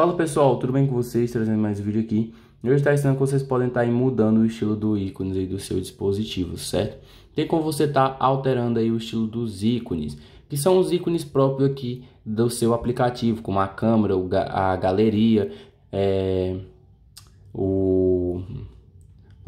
Fala pessoal, tudo bem com vocês? Trazendo mais um vídeo aqui. hoje está ensinando que vocês podem estar tá mudando o estilo do ícone aí do seu dispositivo, certo? Tem como você estar tá alterando aí o estilo dos ícones, que são os ícones próprios aqui do seu aplicativo, como a câmera, a galeria, é, o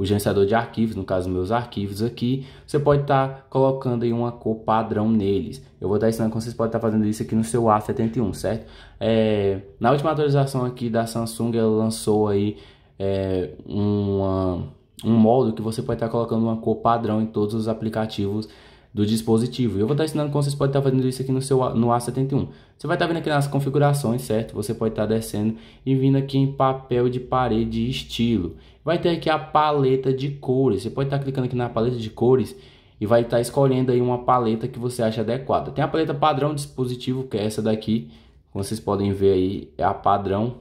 o gerenciador de arquivos, no caso meus arquivos aqui, você pode estar tá colocando aí uma cor padrão neles. Eu vou estar ensinando como vocês podem estar tá fazendo isso aqui no seu A71, certo? É, na última atualização aqui da Samsung, ela lançou aí é, uma, um modo que você pode estar tá colocando uma cor padrão em todos os aplicativos do dispositivo. Eu vou estar ensinando como vocês podem estar fazendo isso aqui no seu no A71. Você vai estar vendo aqui nas configurações, certo? Você pode estar descendo e vindo aqui em papel de parede estilo. Vai ter aqui a paleta de cores. Você pode estar clicando aqui na paleta de cores e vai estar escolhendo aí uma paleta que você acha adequada. Tem a paleta padrão dispositivo, que é essa daqui. Como vocês podem ver aí, é a padrão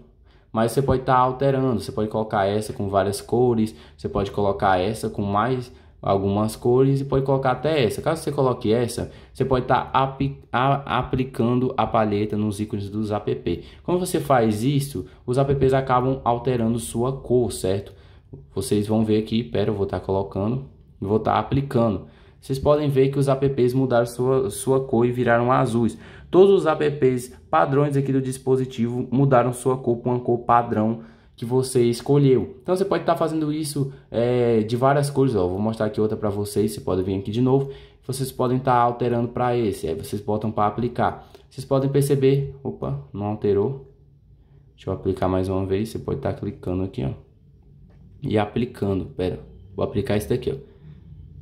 mas você pode estar alterando, você pode colocar essa com várias cores, você pode colocar essa com mais algumas cores e pode colocar até essa. Caso você coloque essa, você pode estar tá aplicando a palheta nos ícones dos app. Quando você faz isso, os apps acabam alterando sua cor, certo? Vocês vão ver aqui, pera, eu vou estar tá colocando e vou estar tá aplicando. Vocês podem ver que os apps mudaram sua, sua cor e viraram azuis. Todos os apps padrões aqui do dispositivo mudaram sua cor para uma cor padrão que você escolheu. Então você pode estar tá fazendo isso é, de várias cores. Ó, vou mostrar aqui outra para vocês. Você pode vir aqui de novo. Vocês podem estar tá alterando para esse. Aí vocês botam para aplicar. Vocês podem perceber. Opa, não alterou. Deixa eu aplicar mais uma vez. Você pode estar tá clicando aqui, ó. E aplicando. Pera, vou aplicar isso daqui, ó.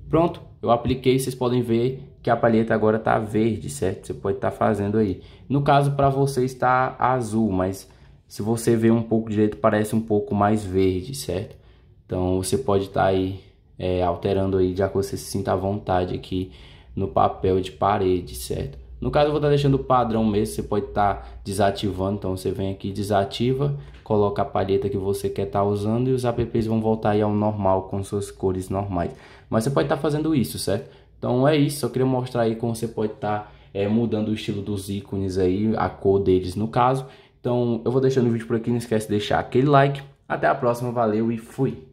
Pronto, eu apliquei. Vocês podem ver que a palheta agora tá verde, certo? Você pode estar tá fazendo aí. No caso, para você está azul, mas se você ver um pouco direito, parece um pouco mais verde, certo? Então você pode estar tá aí é, alterando aí, já que você se sinta à vontade aqui no papel de parede, certo? No caso eu vou estar tá deixando o padrão mesmo, você pode estar tá desativando, então você vem aqui, desativa, coloca a palheta que você quer estar tá usando e os apps vão voltar aí ao normal, com suas cores normais. Mas você pode estar tá fazendo isso, certo? Então é isso, eu queria mostrar aí como você pode estar tá, é, mudando o estilo dos ícones aí, a cor deles no caso, então eu vou deixando o vídeo por aqui, não esquece de deixar aquele like. Até a próxima, valeu e fui!